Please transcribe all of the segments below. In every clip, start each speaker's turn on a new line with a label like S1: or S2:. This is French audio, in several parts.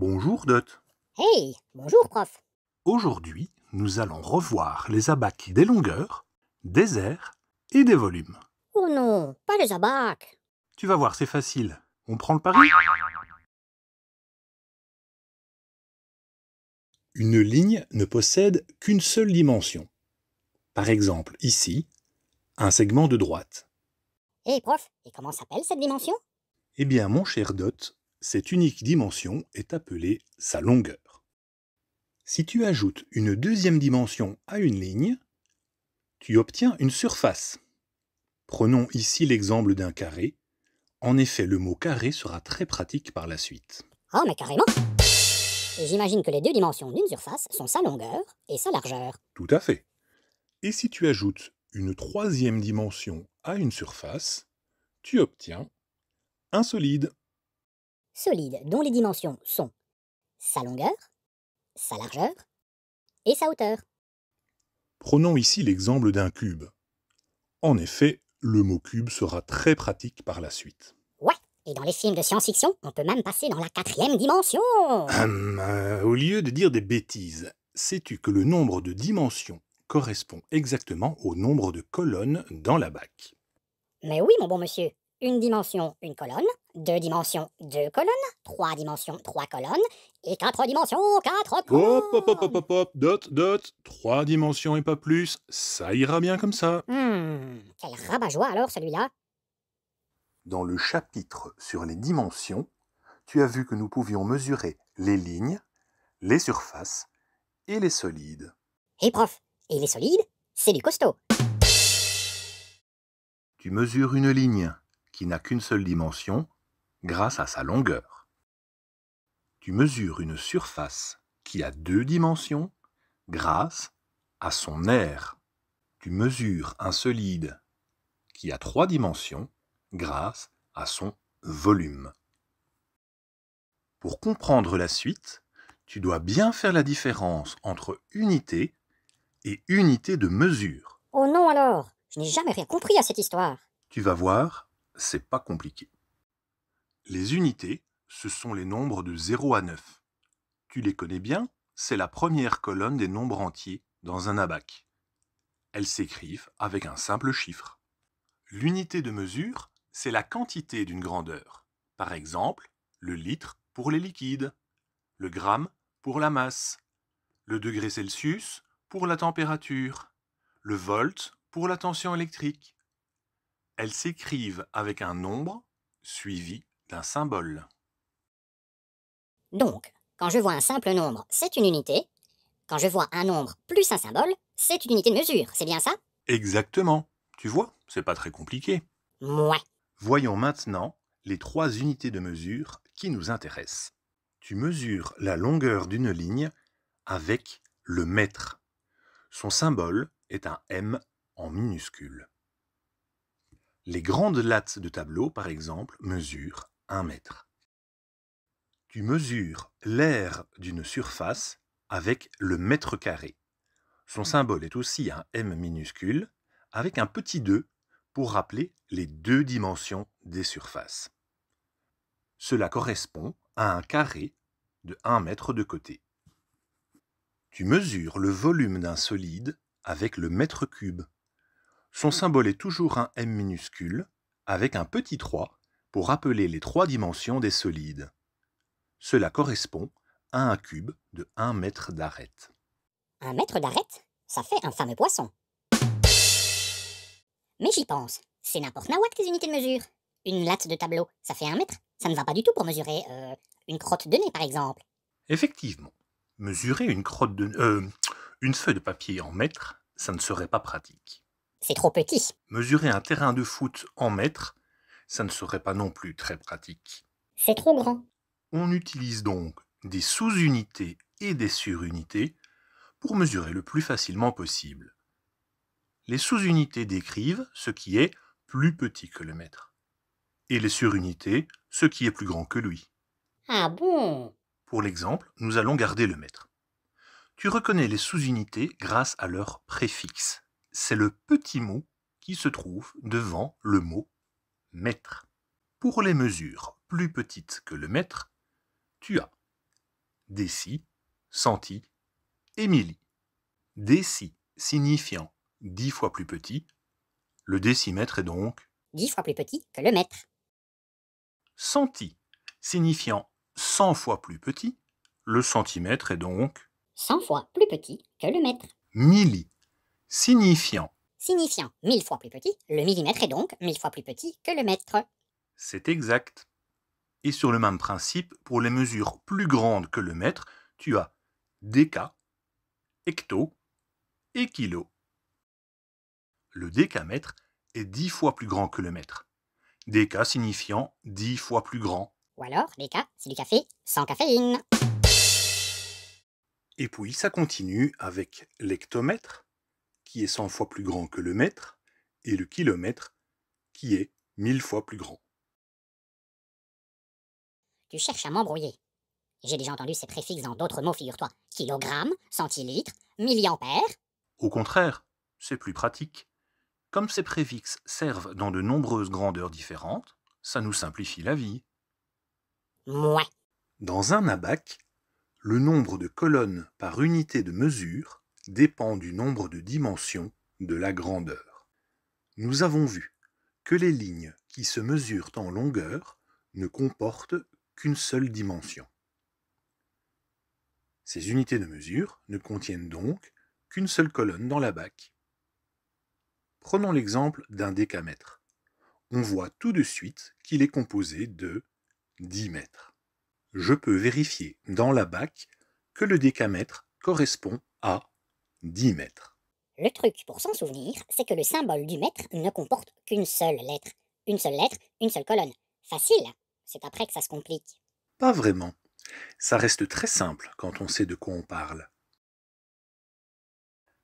S1: Bonjour Dot.
S2: Hey, bonjour prof.
S1: Aujourd'hui, nous allons revoir les abacs des longueurs, des airs et des volumes.
S2: Oh non, pas les abacs.
S1: Tu vas voir, c'est facile. On prend le pari Une ligne ne possède qu'une seule dimension. Par exemple, ici, un segment de droite.
S2: Hé prof, et comment s'appelle cette dimension
S1: Eh bien, mon cher Dot, cette unique dimension est appelée sa longueur. Si tu ajoutes une deuxième dimension à une ligne, tu obtiens une surface. Prenons ici l'exemple d'un carré. En effet, le mot carré sera très pratique par la suite.
S2: oh, mais carrément J'imagine que les deux dimensions d'une surface sont sa longueur et sa largeur.
S1: Tout à fait. Et si tu ajoutes une troisième dimension à une surface, tu obtiens un solide solide dont les dimensions sont sa longueur, sa largeur et sa hauteur. Prenons ici l'exemple d'un cube. En effet, le mot cube sera très pratique par la suite.
S2: Ouais, et dans les films de science-fiction, on peut même passer dans la quatrième dimension.
S1: Hum, euh, au lieu de dire des bêtises, sais-tu que le nombre de dimensions correspond exactement au nombre de colonnes dans la bac
S2: Mais oui, mon bon monsieur. Une dimension, une colonne deux dimensions, deux colonnes, trois dimensions, trois colonnes, et quatre dimensions, quatre colonnes.
S1: Hop, hop, hop, hop, hop, dot, dot, trois dimensions et pas plus, ça ira bien comme ça.
S2: Hmm, quel rabat-joie alors celui-là.
S1: Dans le chapitre sur les dimensions, tu as vu que nous pouvions mesurer les lignes, les surfaces et les solides.
S2: Et eh, prof, et les solides, c'est du costaud.
S1: Tu mesures une ligne qui n'a qu'une seule dimension, grâce à sa longueur. Tu mesures une surface qui a deux dimensions grâce à son aire. Tu mesures un solide qui a trois dimensions grâce à son volume. Pour comprendre la suite, tu dois bien faire la différence entre unité et unité de mesure.
S2: Oh non alors, je n'ai jamais rien compris à cette histoire.
S1: Tu vas voir, c'est pas compliqué. Les unités, ce sont les nombres de 0 à 9. Tu les connais bien, c'est la première colonne des nombres entiers dans un abac. Elles s'écrivent avec un simple chiffre. L'unité de mesure, c'est la quantité d'une grandeur. Par exemple, le litre pour les liquides, le gramme pour la masse, le degré Celsius pour la température, le volt pour la tension électrique. Elles s'écrivent avec un nombre suivi symbole.
S2: Donc, quand je vois un simple nombre, c'est une unité. Quand je vois un nombre plus un symbole, c'est une unité de mesure, c'est bien ça
S1: Exactement. Tu vois, c'est pas très compliqué. Voyons maintenant les trois unités de mesure qui nous intéressent. Tu mesures la longueur d'une ligne avec le mètre. Son symbole est un M en minuscule. Les grandes lattes de tableau, par exemple, mesurent mètre. Tu mesures l'aire d'une surface avec le mètre carré. Son mmh. symbole est aussi un M minuscule avec un petit 2 pour rappeler les deux dimensions des surfaces. Cela correspond à un carré de 1 mètre de côté. Tu mesures le volume d'un solide avec le mètre cube. Son mmh. symbole est toujours un M minuscule avec un petit 3 pour rappeler les trois dimensions des solides. Cela correspond à un cube de 1 mètre d'arête.
S2: Un mètre d'arête Ça fait un fameux poisson. Mais j'y pense, c'est n'importe nawak tes unités de mesure. Une latte de tableau, ça fait un mètre Ça ne va pas du tout pour mesurer euh, une crotte de nez, par exemple.
S1: Effectivement, mesurer une crotte de... Euh, une feuille de papier en mètres, ça ne serait pas pratique. C'est trop petit. Mesurer un terrain de foot en mètres, ça ne serait pas non plus très pratique. C'est trop grand. On utilise donc des sous-unités et des surunités pour mesurer le plus facilement possible. Les sous-unités décrivent ce qui est plus petit que le mètre, et les surunités ce qui est plus grand que lui. Ah bon Pour l'exemple, nous allons garder le mètre. Tu reconnais les sous-unités grâce à leur préfixe. C'est le petit mot qui se trouve devant le mot Mètre. Pour les mesures plus petites que le mètre, tu as déci, senti et milli. Déci signifiant dix fois plus petit, le décimètre est donc
S2: 10 fois plus petit que le mètre.
S1: Senti signifiant 100 fois plus petit, le centimètre est donc
S2: 100 fois plus petit que le mètre.
S1: Milli signifiant
S2: signifiant mille fois plus petit, le millimètre est donc mille fois plus petit que le mètre.
S1: C'est exact. Et sur le même principe, pour les mesures plus grandes que le mètre, tu as déca, hecto et kilo. Le décamètre est dix fois plus grand que le mètre. Déca signifiant dix fois plus grand. Ou
S2: alors déca, c'est du café sans caféine.
S1: Et puis ça continue avec l'hectomètre, qui est 100 fois plus grand que le mètre, et le kilomètre, qui est 1000 fois plus grand.
S2: Tu cherches à m'embrouiller. J'ai déjà entendu ces préfixes dans d'autres mots, figure-toi. Kilogramme, centilitre, milliampère.
S1: Au contraire, c'est plus pratique. Comme ces préfixes servent dans de nombreuses grandeurs différentes, ça nous simplifie la vie. Mouais. Dans un abac, le nombre de colonnes par unité de mesure dépend du nombre de dimensions de la grandeur. Nous avons vu que les lignes qui se mesurent en longueur ne comportent qu'une seule dimension. Ces unités de mesure ne contiennent donc qu'une seule colonne dans la BAC. Prenons l'exemple d'un décamètre. On voit tout de suite qu'il est composé de 10 mètres. Je peux vérifier dans la BAC que le décamètre correspond à 10 mètres.
S2: Le truc pour s'en souvenir, c'est que le symbole du mètre ne comporte qu'une seule lettre. Une seule lettre, une seule colonne. Facile, hein c'est après que ça se
S1: complique. Pas vraiment. Ça reste très simple quand on sait de quoi on parle.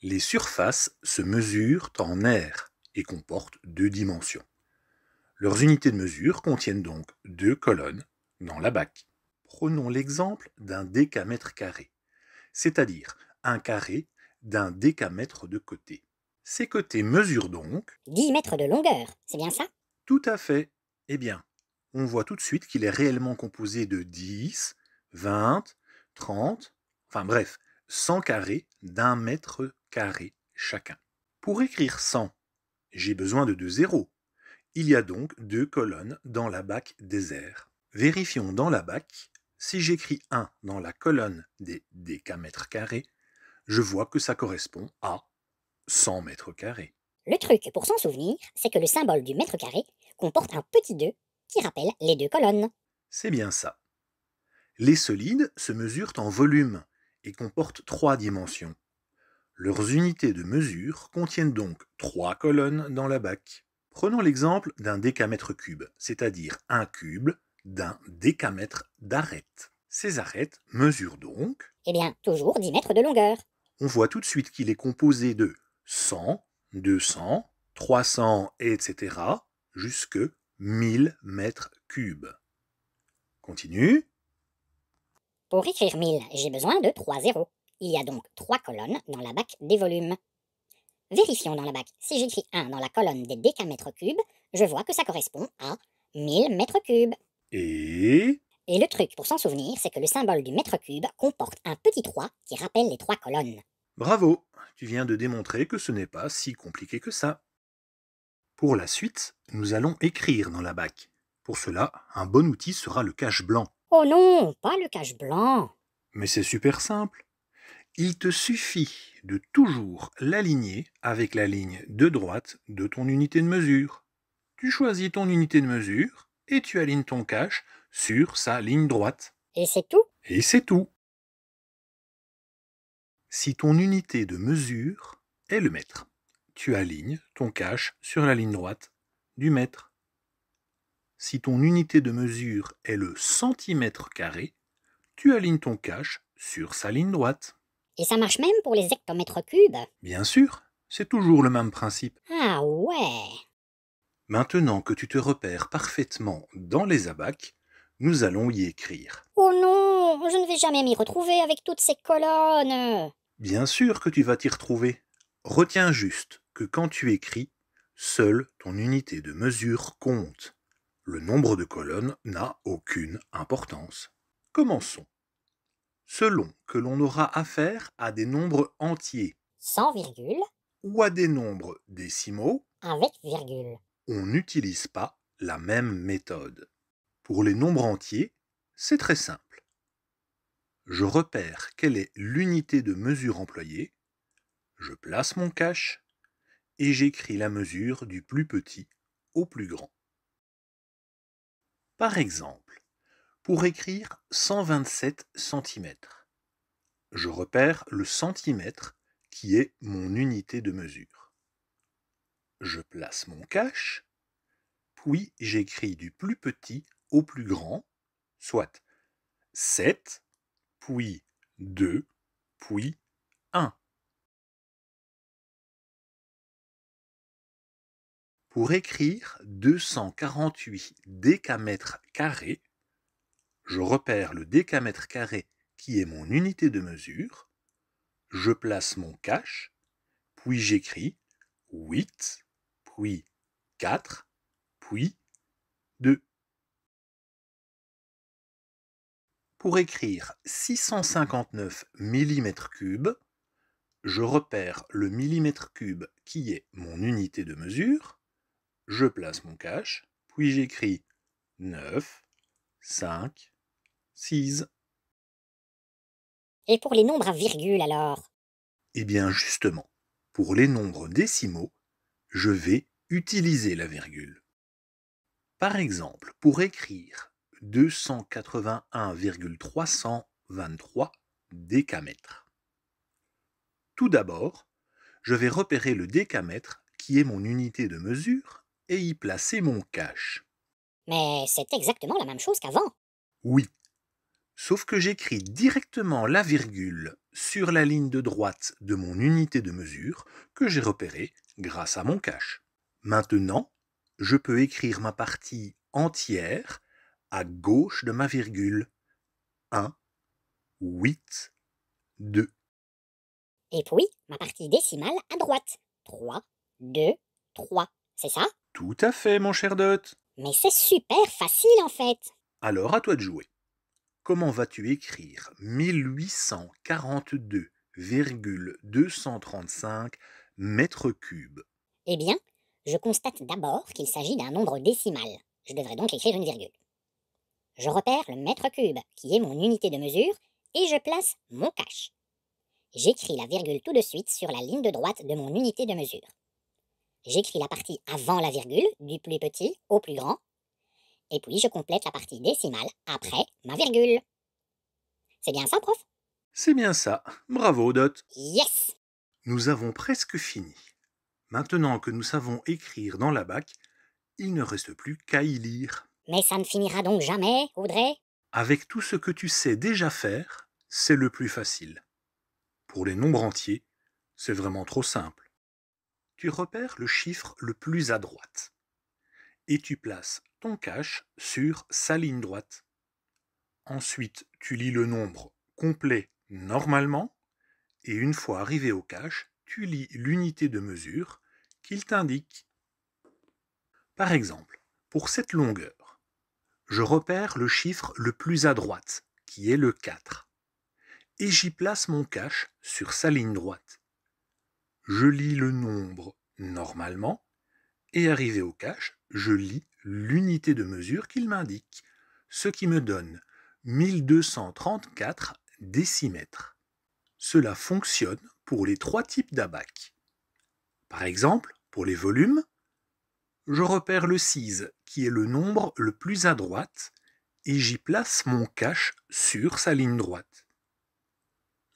S1: Les surfaces se mesurent en air et comportent deux dimensions. Leurs unités de mesure contiennent donc deux colonnes dans la bac. Prenons l'exemple d'un décamètre carré, c'est-à-dire un carré d'un décamètre de côté. Ces côtés mesurent donc 10 mètres de longueur, c'est bien ça Tout à fait. Eh bien, on voit tout de suite qu'il est réellement composé de 10, 20, 30, enfin bref, 100 carrés d'un mètre carré chacun. Pour écrire 100, j'ai besoin de deux zéros. Il y a donc deux colonnes dans la bac des airs. Vérifions dans la bac. Si j'écris 1 dans la colonne des décamètres carrés, je vois que ça correspond à 100 mètres carrés.
S2: Le truc pour s'en souvenir, c'est que le symbole du mètre carré comporte un petit 2 qui rappelle les deux colonnes.
S1: C'est bien ça. Les solides se mesurent en volume et comportent trois dimensions. Leurs unités de mesure contiennent donc trois colonnes dans la bac. Prenons l'exemple d'un décamètre cube, c'est-à-dire un cube d'un décamètre d'arête. Ces arêtes mesurent donc...
S2: Eh bien, toujours 10 mètres de longueur
S1: on voit tout de suite qu'il est composé de 100, 200, 300, etc., jusque 1000 mètres cubes. Continue.
S2: Pour écrire 1000, j'ai besoin de 3 zéros. Il y a donc 3 colonnes dans la bac des volumes. Vérifions dans la bac. Si j'écris 1 dans la colonne des décamètres cubes, je vois que ça correspond à 1000 mètres cubes.
S1: Et
S2: et le truc pour s'en souvenir, c'est que le symbole du mètre cube comporte un petit 3 qui rappelle les trois colonnes.
S1: Bravo, tu viens de démontrer que ce n'est pas si compliqué que ça. Pour la suite, nous allons écrire dans la bac. Pour cela, un bon outil sera le cache blanc. Oh non, pas le cache blanc. Mais c'est super simple. Il te suffit de toujours l'aligner avec la ligne de droite de ton unité de mesure. Tu choisis ton unité de mesure et tu alignes ton cache sur sa ligne droite. Et c'est tout Et c'est tout. Si ton unité de mesure est le mètre, tu alignes ton cache sur la ligne droite du mètre. Si ton unité de mesure est le centimètre carré, tu alignes ton cache sur sa ligne droite. Et ça marche même pour les hectomètres cubes Bien sûr, c'est toujours le même principe.
S2: Ah ouais
S1: Maintenant que tu te repères parfaitement dans les abacs, nous allons y écrire.
S2: Oh non, je ne vais jamais m'y retrouver avec toutes ces colonnes.
S1: Bien sûr que tu vas t'y retrouver. Retiens juste que quand tu écris, seule ton unité de mesure compte. Le nombre de colonnes n'a aucune importance. Commençons. Selon que l'on aura affaire à des nombres entiers, virgule, ou à des nombres décimaux, avec virgule, on n'utilise pas la même méthode. Pour les nombres entiers, c'est très simple. Je repère quelle est l'unité de mesure employée, je place mon cache et j'écris la mesure du plus petit au plus grand. Par exemple, pour écrire 127 cm, je repère le centimètre qui est mon unité de mesure. Je place mon cache, puis j'écris du plus petit au plus grand, soit 7, puis 2, puis 1. Pour écrire 248 décamètres carrés, je repère le décamètre carré qui est mon unité de mesure, je place mon cache, puis j'écris 8, puis 4, puis Pour écrire 659 mm3, je repère le millimètre cube qui est mon unité de mesure, je place mon cache, puis j'écris 9, 5, 6.
S2: Et pour les nombres à virgule alors
S1: Eh bien justement, pour les nombres décimaux, je vais utiliser la virgule. Par exemple, pour écrire 281,323 décamètres. Tout d'abord, je vais repérer le décamètre qui est mon unité de mesure et y placer mon cache.
S2: Mais c'est exactement la même chose qu'avant.
S1: Oui. Sauf que j'écris directement la virgule sur la ligne de droite de mon unité de mesure que j'ai repérée grâce à mon cache. Maintenant, je peux écrire ma partie entière à gauche de ma virgule. 1, 8, 2.
S2: Et puis, ma partie décimale à droite. 3, 2, 3. C'est ça
S1: Tout à fait, mon cher Dot. Mais c'est super facile en fait. Alors à toi de jouer. Comment vas-tu écrire 1842,235 mètres cubes
S2: Eh bien, je constate d'abord qu'il s'agit d'un nombre décimal. Je devrais donc écrire une virgule. Je repère le mètre cube, qui est mon unité de mesure, et je place mon cache. J'écris la virgule tout de suite sur la ligne de droite de mon unité de mesure. J'écris la partie avant la virgule, du plus petit au plus grand, et puis je complète la partie décimale
S1: après ma virgule. C'est bien ça, prof C'est bien ça. Bravo, Dot. Yes Nous avons presque fini. Maintenant que nous savons écrire dans la bac, il ne reste plus qu'à y lire.
S2: Mais ça ne finira donc jamais, Audrey
S1: Avec tout ce que tu sais déjà faire, c'est le plus facile. Pour les nombres entiers, c'est vraiment trop simple. Tu repères le chiffre le plus à droite. Et tu places ton cache sur sa ligne droite. Ensuite, tu lis le nombre complet normalement, et une fois arrivé au cache, tu lis l'unité de mesure qu'il t'indique. Par exemple, pour cette longueur, je repère le chiffre le plus à droite, qui est le 4, et j'y place mon cache sur sa ligne droite. Je lis le nombre normalement, et arrivé au cache, je lis l'unité de mesure qu'il m'indique, ce qui me donne 1234 décimètres. Cela fonctionne pour les trois types d'abac. Par exemple, pour les volumes, je repère le 6, qui est le nombre le plus à droite, et j'y place mon cache sur sa ligne droite.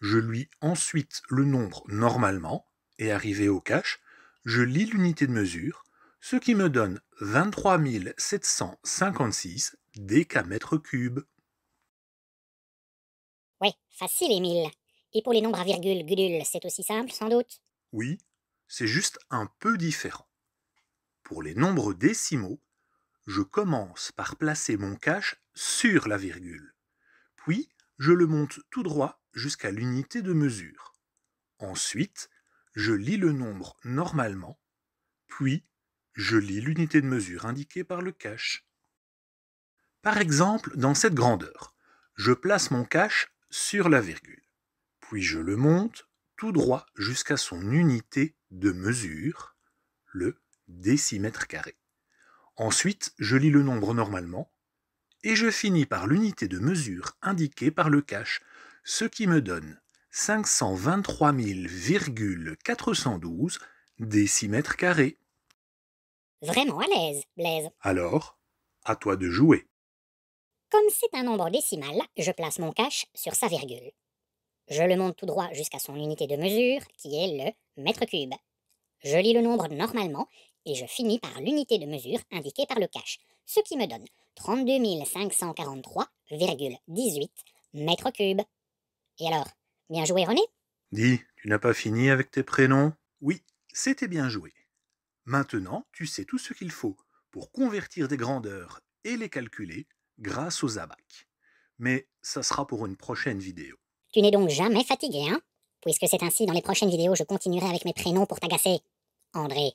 S1: Je lis ensuite le nombre normalement, et arrivé au cache, je lis l'unité de mesure, ce qui me donne 23 756 décamètres cubes.
S2: Ouais, facile Emile Et pour les nombres à virgule, gudule, c'est aussi simple, sans doute
S1: Oui, c'est juste un peu différent. Pour les nombres décimaux, je commence par placer mon cache sur la virgule, puis je le monte tout droit jusqu'à l'unité de mesure. Ensuite, je lis le nombre normalement, puis je lis l'unité de mesure indiquée par le cache. Par exemple, dans cette grandeur, je place mon cache sur la virgule, puis je le monte tout droit jusqu'à son unité de mesure, le décimètres carrés. Ensuite, je lis le nombre normalement, et je finis par l'unité de mesure indiquée par le cache, ce qui me donne 523 412 décimètres carrés.
S2: Vraiment à l'aise, Blaise.
S1: Alors, à toi de jouer.
S2: Comme c'est un nombre décimal, je place mon cache sur sa virgule. Je le monte tout droit jusqu'à son unité de mesure, qui est le mètre cube. Je lis le nombre normalement et je finis par l'unité de mesure indiquée par le cache, ce qui me donne 32 543,18 mètres cubes. Et alors, bien joué René
S1: Dis, tu n'as pas fini avec tes prénoms Oui, c'était bien joué. Maintenant, tu sais tout ce qu'il faut pour convertir des grandeurs et les calculer grâce aux abacs. Mais ça sera pour une prochaine vidéo.
S2: Tu n'es donc jamais fatigué, hein Puisque c'est ainsi,
S1: dans les prochaines vidéos, je continuerai avec mes prénoms pour t'agacer.
S2: André,